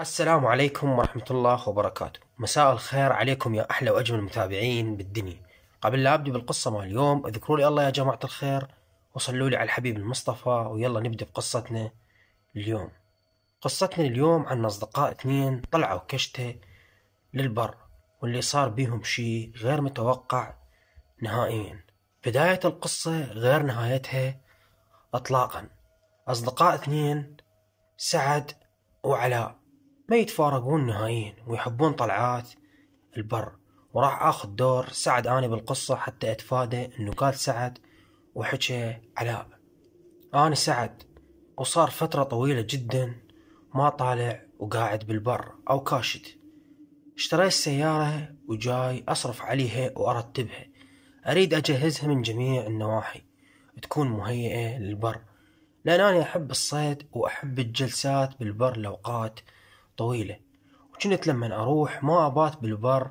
السلام عليكم ورحمة الله وبركاته مساء الخير عليكم يا أحلى وأجمل متابعين بالدنيا قبل لا أبدأ بالقصة مال اليوم اذكروا لي الله يا جماعة الخير وصلوا لي على الحبيب المصطفى ويلا نبدأ بقصتنا اليوم قصتنا اليوم عن أصدقاء اثنين طلعوا كشتة للبر واللي صار بيهم شي غير متوقع نهائيا بداية القصة غير نهايتها أطلاقا أصدقاء اثنين سعد وعلاء ما يتفارقون نهائيا ويحبون طلعات البر وراح اخذ دور سعد اني بالقصة حتى اتفادى انه قال سعد وحكى علاء اني سعد وصار فترة طويلة جدا ما طالع وقاعد بالبر او كاشد اشتريت سيارة وجاي اصرف عليها وارتبها اريد اجهزها من جميع النواحي تكون مهيئة للبر لان انا احب الصيد واحب الجلسات بالبر لوقات طويلة وكنت لمن أروح ما أبات بالبر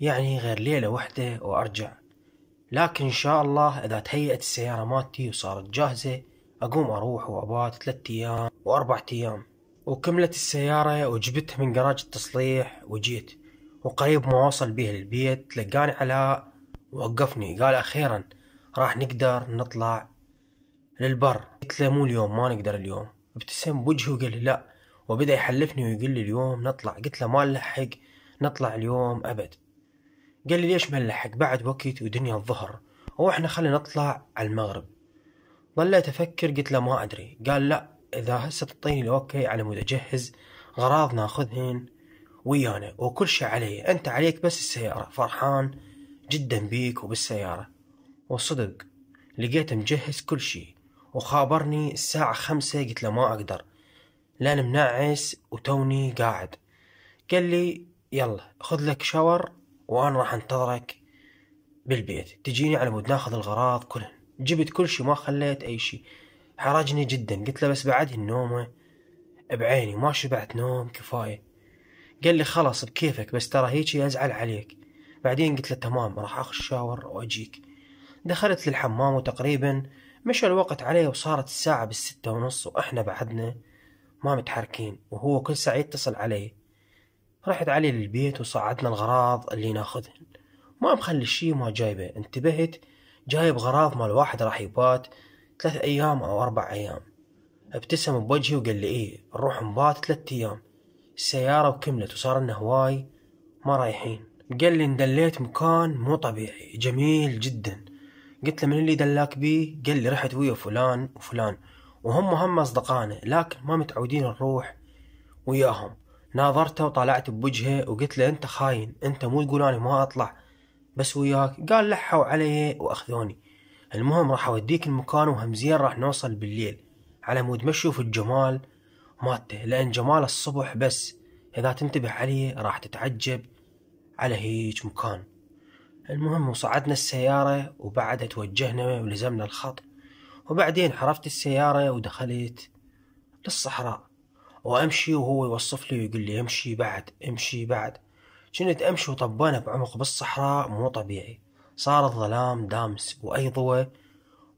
يعني غير ليلة واحدة وأرجع لكن إن شاء الله إذا تهيأت السيارة مالتي وصارت جاهزة أقوم أروح وأبات ثلاثة أيام وأربعة أيام وكملت السيارة وجبتها من جراج التصليح وجيت وقريب ما وصل بيها للبيت لقاني علاء ووقفني قال أخيرا راح نقدر نطلع للبر قلت له مو اليوم ما نقدر اليوم ابتسم بوجهه وقال لا وبدأ يحلفني ويقول لي اليوم نطلع قلت له ما نلحق نطلع اليوم أبد قال لي ليش ما نلحق بعد وقت ودنيا الظهر وإحنا خلينا نطلع على المغرب ظليت أفكر قلت له ما أدري قال لا إذا هسه تعطيني الأوكي على مود أجهز غراض ناخذهن ويانا وكل شي علي أنت عليك بس السيارة فرحان جدا بيك وبالسيارة وصدق لقيته مجهز كل شي وخابرني الساعة خمسة قلت له ما أقدر لان منعس وتوني قاعد قال لي يلا خذ لك شاور وانا راح انتظرك بالبيت تجيني على مود ناخذ الغراض كلهن جبت كل شيء ما خليت اي شيء حرجني جدا قلت له بس بعدها النومة بعيني ما شبعت نوم كفاية قال لي خلاص بكيفك بس ترى هيجي ازعل عليك بعدين قلت له تمام راح اخذ شاور واجيك دخلت للحمام وتقريبا مشى الوقت علي وصارت الساعة بالستة ونص واحنا بعدنا ما متحركين وهو كل ساعة يتصل علي رحت علي للبيت وصعدنا الغراض اللي ناخذهن ما مخلي شي ما جايبه انتبهت جايب غراض مال واحد راح يبات ثلاث ايام او اربع ايام ابتسم بوجهي وقال لي ايه نروح نبات ثلاث ايام السيارة وكملت وصار لنا هواي ما رايحين قال لي اندليت مكان مو طبيعي جميل جدا قلت له من اللي دلاك بيه قال لي رحت ويا فلان وفلان وهم هم أصدقائنا لكن ما متعودين نروح وياهم ناظرته وطلعت بوجهه وقلت له أنت خاين أنت مو تقول أنا ما أطلع بس وياك قال لحوا علي وأخذوني المهم راح أوديك المكان وهمزين راح نوصل بالليل على مود ما تشوف الجمال مالته لأن جمال الصبح بس إذا تنتبه عليه راح تتعجب على هيج مكان المهم وصعدنا السيارة وبعدها توجهنا ولزمنا الخط وبعدين حرفت السيارة ودخلت للصحراء وأمشي وهو يوصف لي ويقول لي امشي بعد امشي بعد كنت أمشي وطبانة بعمق بالصحراء مو طبيعي صار الظلام دامس وأي ضوء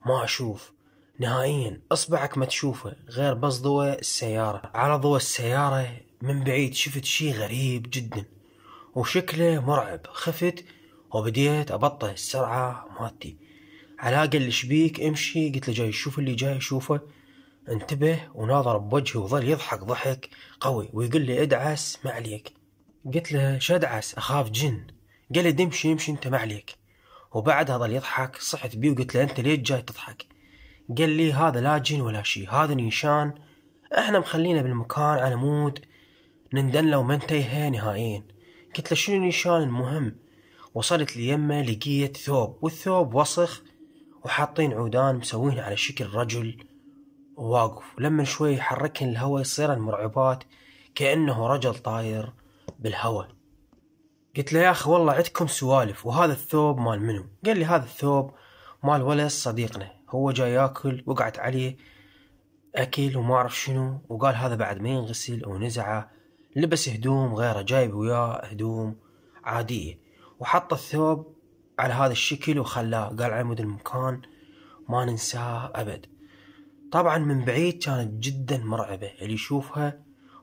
ما أشوف نهائيا اصبعك ما تشوفه غير بس ضوء السيارة على ضوء السيارة من بعيد شفت شي غريب جدا وشكله مرعب خفت وبديت ابطئ السرعة مالتي قال اللي شبيك امشي قلت له جاي شوف اللي جاي شوفه انتبه وناظر بوجهي وظل يضحك ضحك قوي ويقول لي ادعس ما عليك قلت له ادعس اخاف جن قال لي دمشي امشي انت ما عليك وبعدها ظل يضحك صحت بيه وقلت له انت ليه جاي تضحك قال لي هذا لا جن ولا شيء هذا نيشان احنا مخلينا بالمكان على مود نندن لو ما نهائيا قلت له شنو نيشان المهم وصلت ليمه لقيت ثوب والثوب وسخ وحاطين عودان مسوين على شكل رجل وواقف ولما شوي يحركهن الهواء يصيرن مرعبات كأنه رجل طاير بالهواء قلت له يا أخي والله عندكم سوالف وهذا الثوب مال منو قال لي هذا الثوب مال ولس صديقنا هو جاي ياكل وقعت عليه أكل وما أعرف شنو وقال هذا بعد ما ينغسل أو نزعه لبس هدوم غيره جايب وياه هدوم عادية وحط الثوب على هذا الشكل وخلاه قال عمود المكان ما ننساه أبد طبعا من بعيد كانت جدا مرعبة اللي يشوفها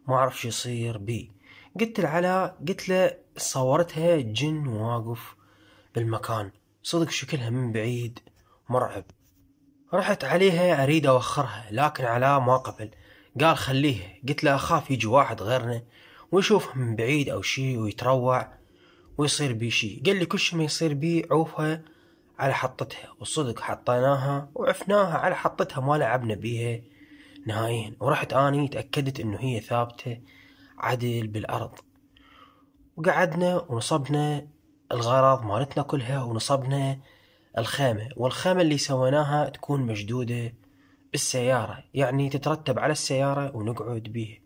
ما أعرف شو يصير بي قلت لعلاء قلت له صورتها جن واقف بالمكان صدق شكلها من بعيد مرعب رحت عليها أريد أوخرها لكن علاء ما قبل قال خليها قلت له أخاف يجي واحد غيرنا ويشوفها من بعيد أو شي ويتروع ويصير بي شي قال لي كل شي ما يصير بي عوفها على حطتها والصدق حطيناها وعفناها على حطتها ما لعبنا بيها نهائيا ورحت اني تأكدت انه هي ثابتة عدل بالارض وقعدنا ونصبنا الغرض مالتنا كلها ونصبنا الخامة والخامة اللي سويناها تكون مشدودة بالسيارة يعني تترتب على السيارة ونقعد بيها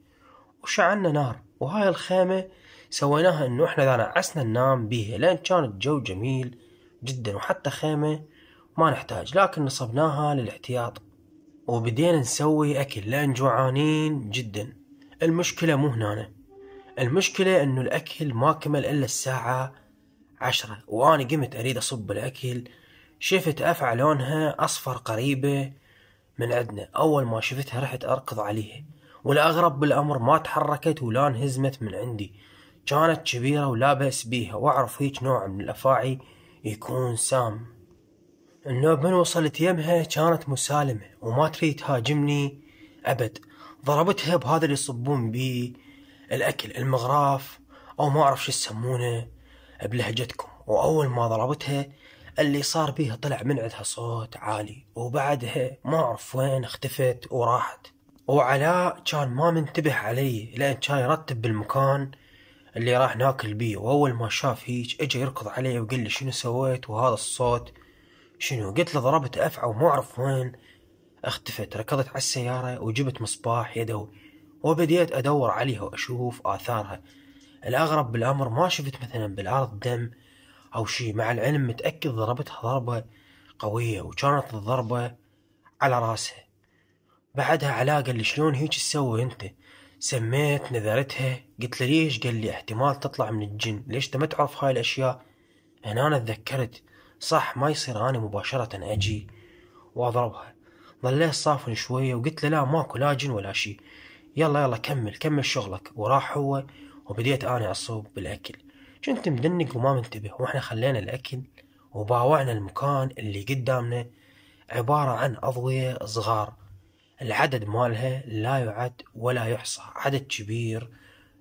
وشعلنا نار وهاي الخامة سويناها انه احنا ذا نعسنا ننام بيها لان كان الجو جميل جدا وحتى خيمة ما نحتاج لكن نصبناها للاحتياط وبدينا نسوي اكل لان جوعانين جدا المشكلة مو هنا المشكلة انه الاكل ما كمل الا الساعة عشرة وانا قمت اريد اصب الاكل شفت افعى لونها اصفر قريبة من عندنا اول ما شفتها رحت اركض عليها والاغرب بالامر ما تحركت ولا انهزمت من عندي كانت كبيرة ولا بأس بيها وأعرف هيك نوع من الأفاعي يكون سام النوب من وصلت يمها كانت مسالمة وما تريد تهاجمني أبد ضربتها بهذا اللي يصبون بيه الأكل المغراف أو ما أعرف شو يسمونه بلهجتكم وأول ما ضربتها اللي صار بيها طلع من عندها صوت عالي وبعدها ما أعرف وين اختفت وراحت وعلاء كان ما منتبه علي لأن كان يرتب بالمكان اللي راح ناكل بيه وأول ما شاف هيج اجى يركض علي وقال لي شنو سويت وهذا الصوت شنو قلت له ضربت أفعى وما أعرف وين اختفت ركضت على السيارة وجبت مصباح يدوي وبديت أدور عليها وأشوف آثارها الأغرب بالأمر ما شفت مثلا بالأرض دم أو شي مع العلم متأكد ضربتها ضربة قوية وكانت الضربة على راسها بعدها علاقة اللي شلون هيك تسوي انت سميت نذرتها قلت له ليش قال لي احتمال تطلع من الجن ليش ما تعرف هاي الاشياء هنا انا تذكرت صح ما يصير انا مباشرة اجي واضربها ظليت صافن شوية وقلت له لا ماكو لا جن ولا شي يلا يلا كمل كمل شغلك وراح هو وبديت انا اصوب بالاكل كنت مدنق وما منتبه واحنا خلينا الاكل وباوعنا المكان اللي قدامنا عبارة عن أضوية صغار العدد مالها لا يعد ولا يحصى عدد كبير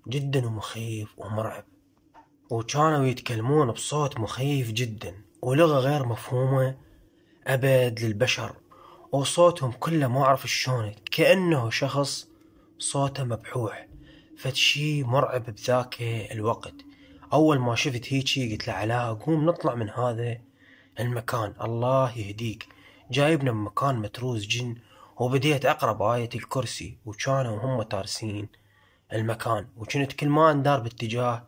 جدا ومخيف ومرعب وكانوا يتكلمون بصوت مخيف جدا ولغة غير مفهومة أبد للبشر وصوتهم كله ما أعرف شلون كأنه شخص صوته مبحوح فتشي مرعب بذاك الوقت أول ما شفت هيجي قلت له علاء قوم نطلع من هذا المكان الله يهديك جايبنا بمكان متروس جن وبديت أقرب آية الكرسي وكانوا هم تارسين المكان وكنت كل ما أندار باتجاه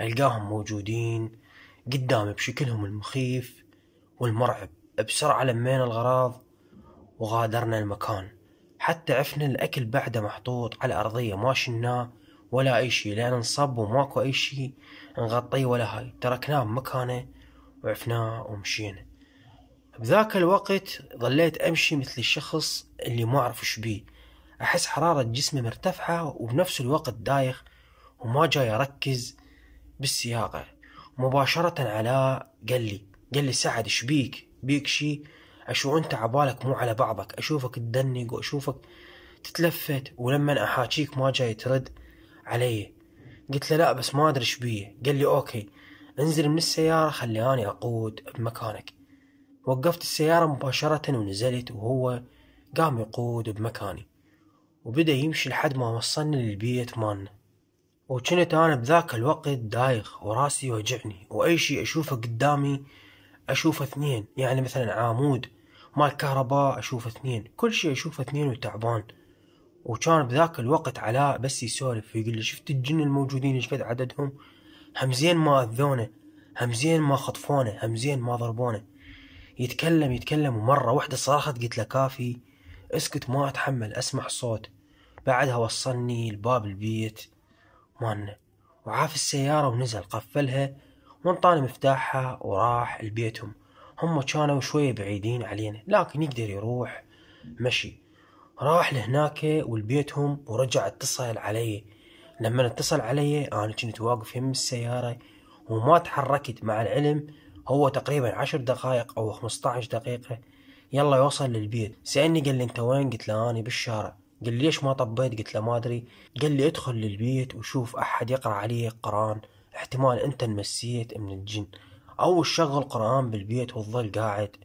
ألقاهم موجودين قدامي بشكلهم المخيف والمرعب بسرعة لمينا الغراض وغادرنا المكان حتى عفنا الأكل بعده محطوط على أرضية ما شلناه ولا أي شي لأن انصب وماكو أي شي نغطيه ولا هاي تركناه بمكانه وعفناه ومشينا بذاك الوقت ظليت أمشي مثل الشخص اللي ما أعرف إيش بيه أحس حرارة جسمي مرتفعة وبنفس الوقت دايخ وما جاي أركز بالسياقة مباشرة علاء قال لي قال لي سعد إيش بيك بيك شي أشو أنت عبالك مو على بعضك أشوفك تدنق وأشوفك تتلفت ولما أحاكيك ما جاي ترد علي قلت له لا بس ما أدري إيش بيه قال لي أوكي انزل من السيارة خلياني أقود بمكانك وقفت السيارة مباشرة ونزلت وهو قام يقود بمكاني وبدأ يمشي لحد ما وصلنا للبيت مالنا وكنت أنا بذاك الوقت دايخ وراسي يوجعني وأي شي أشوفه قدامي أشوف اثنين يعني مثلا عامود مال كهرباء أشوف اثنين كل شي أشوف اثنين وتعبان وكان بذاك الوقت علاء بس يسولف يقول لي شفت الجن الموجودين شقد عددهم همزين ما أذونه همزين ما خطفونه همزين ما ضربونه يتكلم يتكلم ومرة واحدة صرخت قلت له كافي اسكت ما اتحمل اسمع الصوت بعدها وصلني لباب البيت مانا وعاف السيارة ونزل قفلها وانطاني مفتاحها وراح لبيتهم هم كانوا شوية بعيدين علينا لكن يقدر يروح مشي راح لهناك ولبيتهم ورجع اتصل علي لما اتصل علي انا كنت واقف يم السيارة وما تحركت مع العلم هو تقريبا عشر دقايق أو خمسطعش دقيقة يلا يوصل للبيت سألني قال لي أنت وين قلت له أنا بالشارع قال لي ليش ما طبيت قلت له ما أدري قال لي ادخل للبيت وشوف أحد يقرأ عليه قرآن احتمال أنت نمسيت من الجن أو شغل قرآن بالبيت وتظل قاعد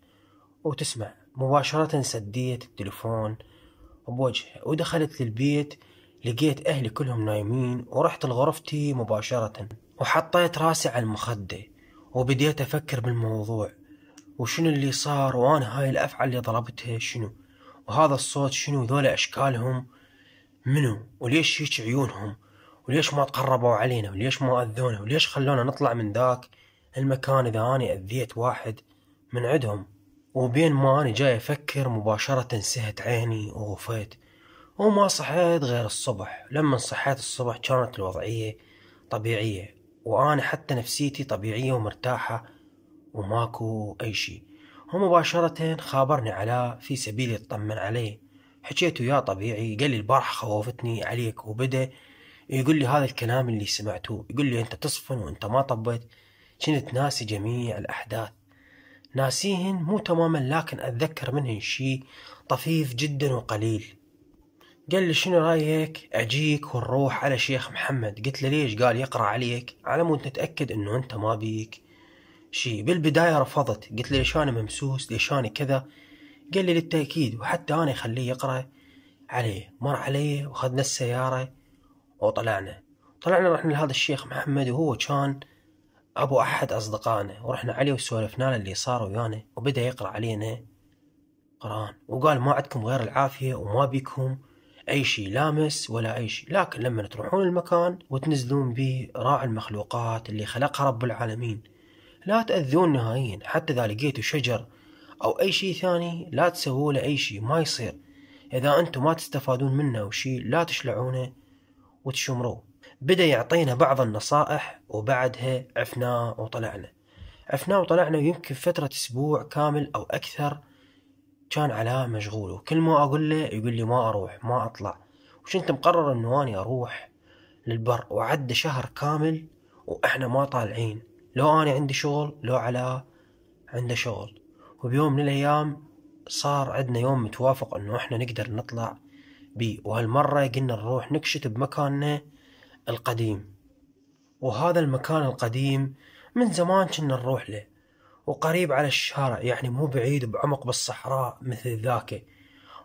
وتسمع مباشرة سديت التلفون بوجهه ودخلت للبيت لقيت أهلي كلهم نايمين ورحت لغرفتي مباشرة وحطيت راسي على المخدة وبديت أفكر بالموضوع وشنو اللي صار وأنا هاي الأفعى اللي ضربتها شنو وهذا الصوت شنو ذولا أشكالهم منو وليش هيك عيونهم وليش ما تقربوا علينا وليش ما أذونا وليش خلونا نطلع من ذاك المكان إذا أنا أذيت واحد من عندهم وبين ما أنا جاي أفكر مباشرة سهت عيني وغفيت وما صحيت غير الصبح لما صحيت الصبح كانت الوضعية طبيعية وأنا حتى نفسيتي طبيعية ومرتاحة وماكو أي شيء ومباشرة خابرني علاء في سبيل يطمن عليه حكيت وياه طبيعي قال لي البارحة خوفتني عليك وبدأ يقول لي هذا الكلام اللي سمعتوه يقول لي أنت تصفن وأنت ما طبيت كنت ناسي جميع الأحداث ناسيهن مو تماما لكن أتذكر منهن شيء طفيف جدا وقليل قال لي شنو رايك اجيك ونروح على شيخ محمد قلت له ليش قال يقرا عليك على مود نتاكد انه انت ما بيك شي بالبدايه رفضت قلت له ليش انا ممسوس ليش انا كذا قال لي للتاكيد وحتى انا اخليه يقرا عليه مر علي وخذنا السياره وطلعنا طلعنا رحنا لهذا الشيخ محمد وهو كان ابو احد اصدقائنا ورحنا عليه وسولفنا له اللي صار ويانا وبدا يقرا علينا قران وقال ما عندكم غير العافيه وما بيكم اي شيء لامس ولا اي شيء لكن لما تروحون المكان وتنزلون به راعي المخلوقات اللي خلقها رب العالمين لا تأذون نهائيا حتى اذا لقيتوا شجر او اي شيء ثاني لا تسووا له اي شيء ما يصير اذا انتم ما تستفادون منه وشيء لا تشلعونه وتشمروه بدا يعطينا بعض النصائح وبعدها عفنا وطلعنا عفنا وطلعنا يمكن فترة اسبوع كامل او اكثر كان علاء مشغول وكل ما أقول له يقول لي ما أروح ما أطلع انت مقرر أنه أني أروح للبر وعد شهر كامل وإحنا ما طالعين لو أنا عندي شغل لو علاء عنده شغل وبيوم من الأيام صار عندنا يوم متوافق أنه إحنا نقدر نطلع بي وهالمرة قلنا نروح نكشت بمكاننا القديم وهذا المكان القديم من زمان كنا نروح له وقريب على الشارع يعني مو بعيد بعمق بالصحراء مثل ذاك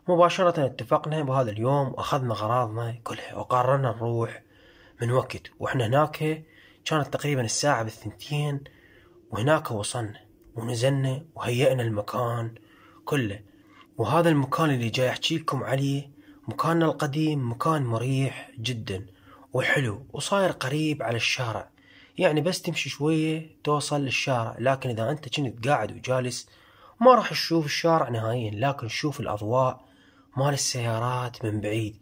مباشرة اتفقنا بهذا اليوم وأخذنا غراضنا كلها وقررنا نروح من وقت وإحنا هناك كانت تقريبا الساعة بالثنتين وهناك وصلنا ونزلنا وهيئنا المكان كله وهذا المكان اللي جاي أحكي لكم عليه مكاننا القديم مكان مريح جدا وحلو وصاير قريب على الشارع يعني بس تمشي شوية توصل للشارع لكن إذا أنت كنت قاعد وجالس ما راح تشوف الشارع نهائيا لكن تشوف الأضواء مال السيارات من بعيد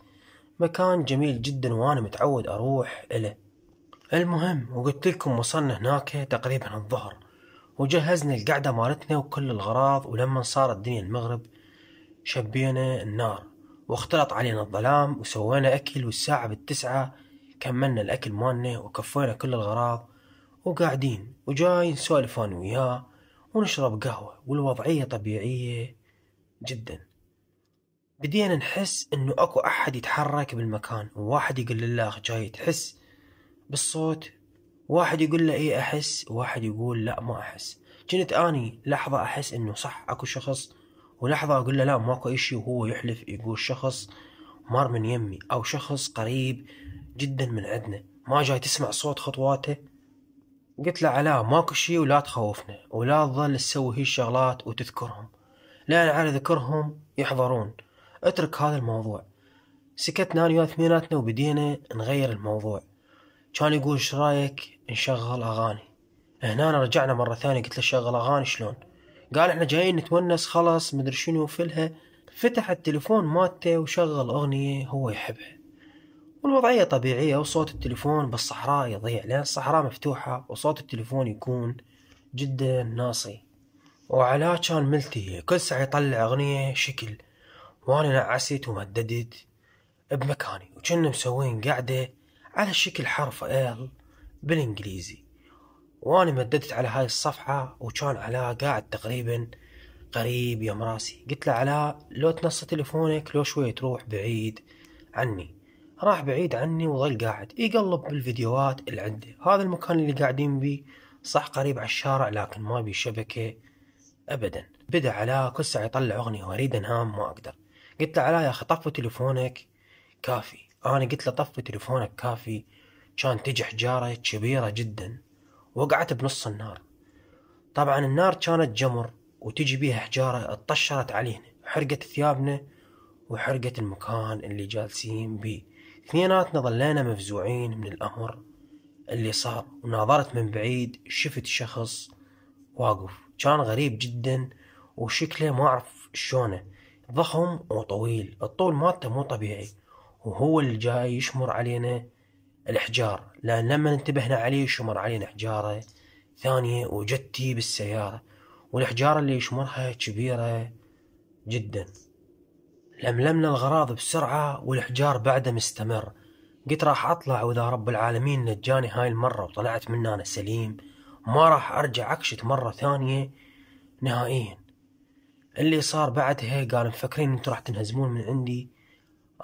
مكان جميل جدا وأنا متعود أروح إله المهم وقلت لكم وصلنا هناك تقريبا الظهر وجهزنا القعدة مالتنا وكل الغراض ولما صارت الدنيا المغرب شبينا النار واختلط علينا الظلام وسوينا أكل والساعة بالتسعة كملنا الأكل مالنا وكفينا كل الغراض وقاعدين وجاي نسولف أنا وياه ونشرب قهوة والوضعية طبيعية جدا بدينا نحس انه اكو احد يتحرك بالمكان وواحد يقول له جاي تحس بالصوت واحد يقول له ايه احس وواحد يقول لا ما احس كنت اني لحظة احس انه صح اكو شخص ولحظة اقول له لا ماكو اشي وهو يحلف يقول شخص مر من يمي او شخص قريب جدا من عندنا ما جاي تسمع صوت خطواته قلت له علاء ماكو شي ولا تخوفنا ولا تظل تسوي هي الشغلات وتذكرهم لأن على ذكرهم يحضرون اترك هذا الموضوع سكتنا انا ثميناتنا وبدينا نغير الموضوع كان يقول ايش رايك نشغل اغاني هنا رجعنا مرة ثانية قلت له شغل اغاني شلون قال احنا جايين نتونس خلاص مدري شنو فلها فتح التليفون مالته وشغل اغنية هو يحبها والوضعية طبيعية وصوت التليفون بالصحراء يضيع لأن الصحراء مفتوحة وصوت التليفون يكون جدا ناصي وعلاء كان ملتهي كل ساعة يطلع أغنية شكل وأنا نعست ومددت بمكاني وكنا مسوين قعدة على شكل حرف ال بالإنجليزي وأنا مددت على هاي الصفحة وكان علاء قاعد تقريبا قريب يم راسي قلت له علاء لو تنص تليفونك لو شوية تروح بعيد عني راح بعيد عني وظل قاعد يقلب بالفيديوهات اللي عنده هذا المكان اللي قاعدين بيه صح قريب على الشارع لكن ما بي شبكة أبدا بدأ علاء كل ساعة يطلع أغنية وأريد أنام ما أقدر قلت له علاء يا أخي طفي تليفونك كافي أنا قلت له طفي تليفونك كافي كان تجي حجارة كبيرة جدا وقعت بنص النار طبعا النار كانت جمر وتجي بيها حجارة اتطشرت علينا حرقت ثيابنا وحرقت المكان اللي جالسين بيه اثنيناتنا ظلينا مفزوعين من الأمر اللي صار وناظرت من بعيد شفت شخص واقف كان غريب جدا وشكله ما أعرف شونه ضخم وطويل الطول مالته مو طبيعي وهو اللي جاي يشمر علينا الحجار لأن لما انتبهنا عليه شمر علينا حجارة ثانية وجتي بالسيارة والحجارة اللي يشمرها كبيرة جدا لملمنا الغراض بسرعة والحجار بعده مستمر قلت راح أطلع وإذا رب العالمين نجاني هاي المرة وطلعت منها أنا سليم ما راح أرجع أكشت مرة ثانية نهائيا اللي صار بعدها قال مفكرين انتم راح تنهزمون من عندي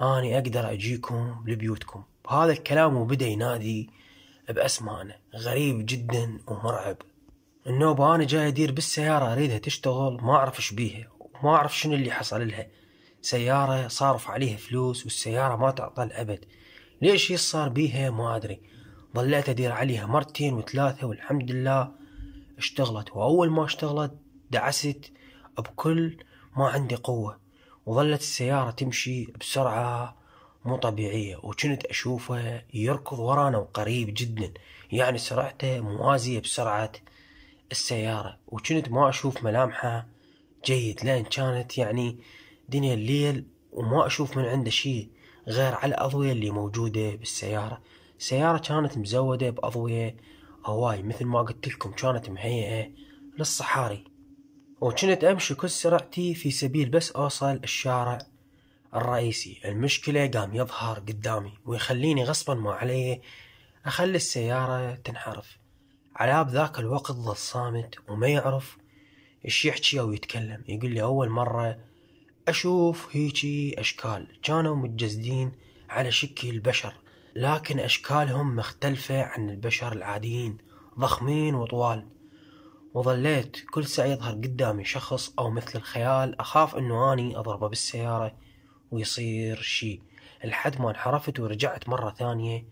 أنا أقدر أجيكم لبيوتكم هذا الكلام وبدأ ينادي بأسمانه غريب جدا ومرعب النوبة أنا جاي أدير بالسيارة أريدها تشتغل ما أعرف بيها وما أعرف شنو اللي حصل لها سيارة صارف عليها فلوس والسيارة ما تعطل أبد ليش صار بيها ما أدري ظليت أدير عليها مرتين وثلاثة والحمد لله اشتغلت وأول ما اشتغلت دعست بكل ما عندي قوة وظلت السيارة تمشي بسرعة مو طبيعية وكنت أشوفه يركض ورانا وقريب جدا يعني سرعته موازية بسرعة السيارة وكنت ما أشوف ملامحه جيد لأن كانت يعني دنيا الليل وما أشوف من عنده شيء غير على الأضوية اللي موجودة بالسيارة السيارة كانت مزودة بأضوية هواي مثل ما قلت لكم كانت مهيئة للصحاري وكنت أمشي كل سرعتي في سبيل بس أوصل الشارع الرئيسي المشكلة قام يظهر قدامي ويخليني غصبا ما علي أخلي السيارة تنحرف على ذاك الوقت ظل صامت وما يعرف ايش يحكي او يتكلم يقول لي اول مرة أشوف هيجي أشكال كانوا متجسدين على شكل البشر لكن أشكالهم مختلفة عن البشر العاديين ضخمين وطوال وظليت كل ساعة يظهر قدامي شخص أو مثل الخيال أخاف أنه أني أضربه بالسيارة ويصير شي لحد ما انحرفت ورجعت مرة ثانية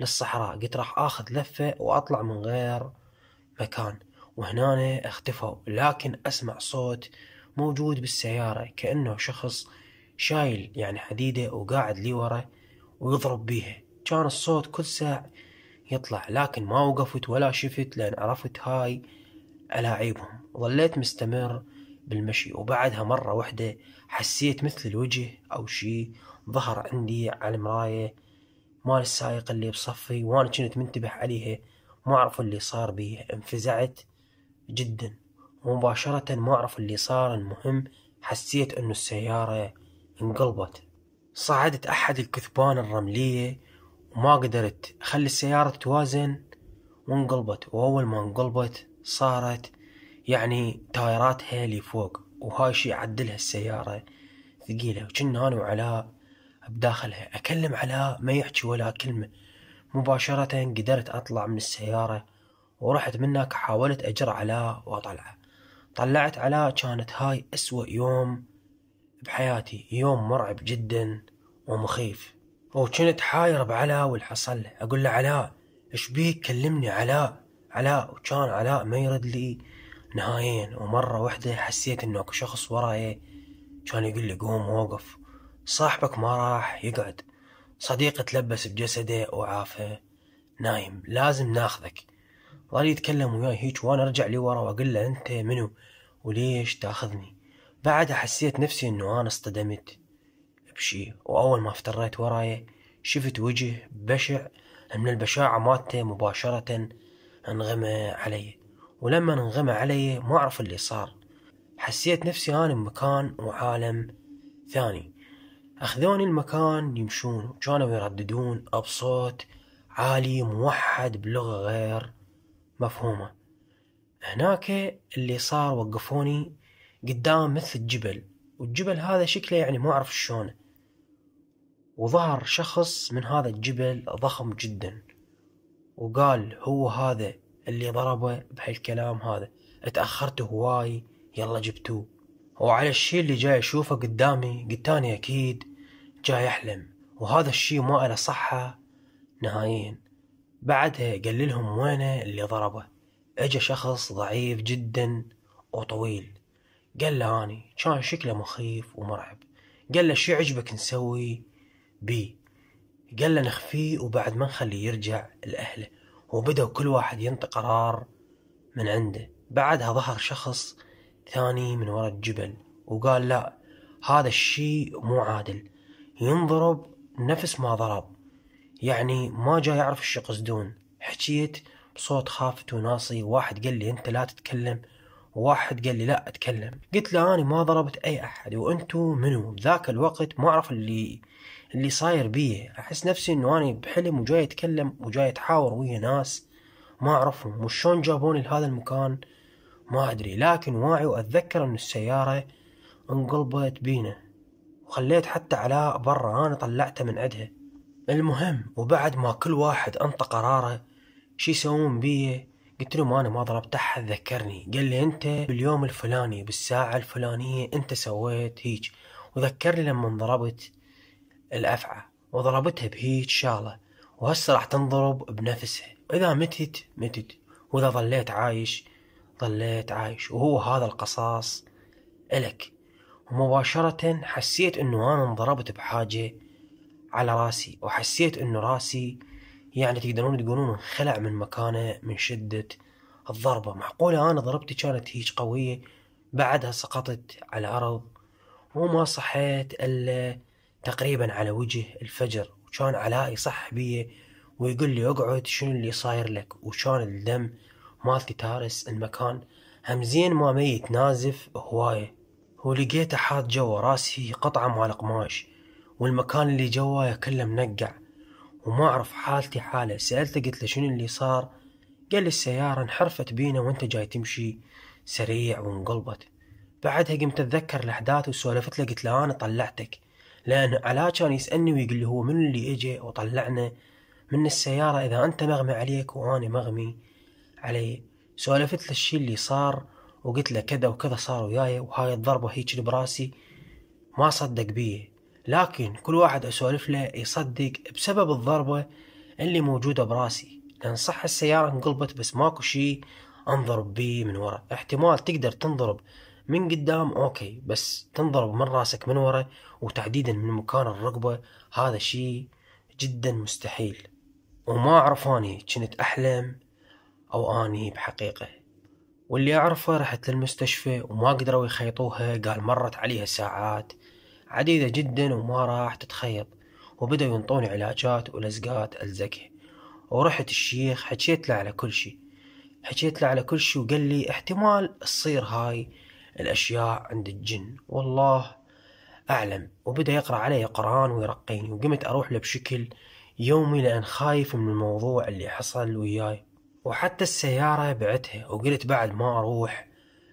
للصحراء قلت راح أخذ لفة وأطلع من غير مكان وهنا اختفوا لكن أسمع صوت موجود بالسيارة كأنه شخص شايل يعني حديدة وقاعد لي ورا ويضرب بيها كان الصوت كل ساعة يطلع لكن ما وقفت ولا شفت لأن عرفت هاي ألاعيبهم ظليت مستمر بالمشي وبعدها مرة واحدة حسيت مثل الوجه أو شي ظهر عندي على المراية مال السائق اللي بصفي وأنا كنت منتبه عليها ما أعرف اللي صار بيها انفزعت جدا ومباشرة ما أعرف اللي صار المهم حسيت أنه السيارة انقلبت صعدت أحد الكثبان الرملية وما قدرت أخلي السيارة توازن وانقلبت وأول ما انقلبت صارت يعني تايراتها اللي فوق وهاي شي عدلها السيارة ثقيلة وكنا أنا وعلاء بداخلها أكلم علاء ما يحكي ولا كلمة مباشرة قدرت أطلع من السيارة ورحت منك حاولت أجر علاء وأطلعه طلعت على كانت هاي أسوأ يوم بحياتي يوم مرعب جدا ومخيف وكنت حاير بعلاء والحصل له أقول له علاء إيش بيك كلمني علاء علاء وكان علاء ما يرد لي نهائيا ومرة واحدة حسيت إنه اكو شخص وراي كان يقول لي قوم وقف صاحبك ما راح يقعد صديق تلبس بجسده وعافه نايم لازم ناخذك ظل يتكلم وياي هيك وانا ارجع لي ورا واقول له انت منو وليش تاخذني بعدها حسيت نفسي انه انا اصطدمت بشي واول ما افتريت وراي شفت وجه بشع من البشاعة مالته مباشرة انغمى علي ولما انغمى علي ما اعرف اللي صار حسيت نفسي انا بمكان وعالم ثاني اخذوني المكان يمشون وكانوا يرددون بصوت عالي موحد بلغة غير مفهومة هناك اللي صار وقفوني قدام مثل جبل والجبل هذا شكله يعني ما أعرف شلون وظهر شخص من هذا الجبل ضخم جدا وقال هو هذا اللي ضربه بهالكلام هذا اتأخرت هواي يلا جبتوه وعلى الشي اللي جاي اشوفه قدامي قدامي اكيد جاي احلم وهذا الشي ما له صحة نهائيا بعدها قال لهم وينه اللي ضربه اجا شخص ضعيف جدا وطويل قال له اني كان شكله مخيف ومرعب قال له شو عجبك نسوي بيه قال له نخفيه وبعد ما نخليه يرجع لأهله وبدأ كل واحد ينطي قرار من عنده بعدها ظهر شخص ثاني من وراء الجبل وقال لا هذا الشيء مو عادل ينضرب نفس ما ضرب يعني ما جاي يعرف ايش يقصدون حكيت بصوت خافت وناصي واحد قال لي انت لا تتكلم وواحد قال لي لا اتكلم قلت له اني ما ضربت اي احد وانتو منو بذاك الوقت ما اعرف اللي اللي صاير بيه احس نفسي انه اني بحلم وجاي اتكلم وجاي اتحاور ويا ناس ما اعرفهم وشون جابوني لهذا المكان ما ادري لكن واعي واتذكر ان السيارة انقلبت بينا وخليت حتى علاء برا انا طلعته من عدها المهم وبعد ما كل واحد انطى قراره شو يسوون بيه قلت لهم انا ما ضربت احد ذكرني قال لي انت باليوم الفلاني بالساعة الفلانية انت سويت هيج وذكرني لما ضربت الافعى وضربتها بهيج شغلة وهسه راح تنضرب بنفسها اذا متت متت واذا ظليت عايش ظليت عايش وهو هذا القصاص الك ومباشرة حسيت انه انا انضربت بحاجة على راسي وحسيت انه راسي يعني تقدرون تقولون انخلع من مكانه من شدة الضربة معقولة انا ضربتي كانت هيج قوية بعدها سقطت على الارض وما صحيت الا تقريبا على وجه الفجر وكان علاء يصح بيه ويقول لي اقعد شنو اللي صاير لك وشان الدم مالتي تارس المكان همزين ما ميت نازف هواية ولقيته حاط جوا راسي قطعة مال قماش والمكان اللي جوايا كله منقع وما أعرف حالتي حاله سألته قلت له شنو اللي صار قال السيارة انحرفت بينا وانت جاي تمشي سريع وانقلبت بعدها قمت أتذكر الأحداث وسولفت له قلت له أنا طلعتك لأن علاء كان يسألني ويقول لي هو من اللي إجي وطلعنا من السيارة إذا أنت مغمي عليك وأنا مغمي علي سولفت له الشي اللي صار وقلت له كذا وكذا صار وياي وهاي الضربة هيك براسي ما صدق بيه لكن كل واحد أسولف له يصدق بسبب الضربة اللي موجودة براسي لأن صح السيارة انقلبت بس ماكو شي انضرب بيه من ورا احتمال تقدر تنضرب من قدام اوكي بس تنضرب من راسك من ورا وتحديدا من مكان الرقبة هذا شي جدا مستحيل وما اعرف اني كنت احلم او اني بحقيقة واللي اعرفه رحت للمستشفى وما قدروا يخيطوها قال مرت عليها ساعات عديدة جدا وما راح تتخيط وبدأوا ينطوني علاجات ولزقات ألزقها ورحت الشيخ حكيت له على كل شي حكيت له على كل شي وقال لي احتمال تصير هاي الأشياء عند الجن والله أعلم وبدأ يقرأ علي قرآن ويرقيني وقمت أروح له بشكل يومي لأن خايف من الموضوع اللي حصل وياي وحتى السيارة بعتها وقلت بعد ما أروح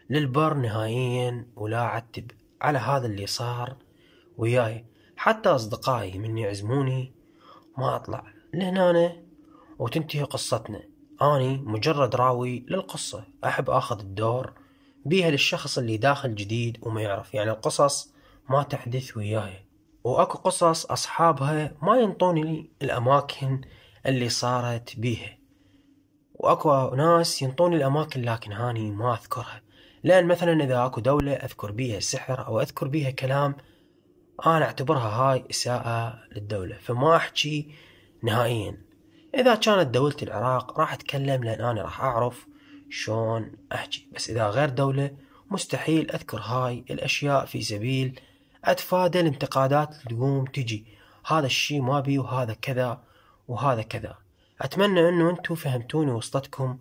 للبر نهائيا ولا أعتب على هذا اللي صار وياي حتى أصدقائي من يعزموني ما أطلع لهنا وتنتهي قصتنا أني مجرد راوي للقصة أحب أخذ الدور بيها للشخص اللي داخل جديد وما يعرف يعني القصص ما تحدث وياي وأكو قصص أصحابها ما ينطوني لي الأماكن اللي صارت بيها وأكو ناس ينطوني الأماكن لكن هاني ما أذكرها لأن مثلا إذا أكو دولة أذكر بيها سحر أو أذكر بيها كلام انا اعتبرها هاي اساءة للدولة فما احكي نهائيا اذا كانت دولة العراق راح اتكلم لان انا راح اعرف شلون احكي بس اذا غير دولة مستحيل اذكر هاي الاشياء في سبيل اتفادى الانتقادات اللي تقوم تجي هذا الشيء ما بي وهذا كذا وهذا كذا اتمنى انه انتم فهمتوني وصلتكم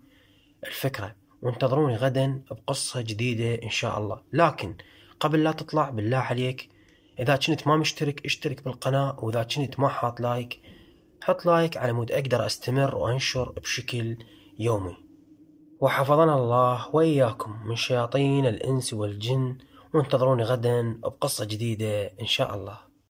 الفكرة وانتظروني غدا بقصة جديدة ان شاء الله لكن قبل لا تطلع بالله عليك اذا كنت ما مشترك اشترك بالقناه واذا كنت ما حاط لايك حط لايك على مود اقدر استمر وانشر بشكل يومي وحفظنا الله واياكم من شياطين الانس والجن وانتظروني غدا بقصه جديده ان شاء الله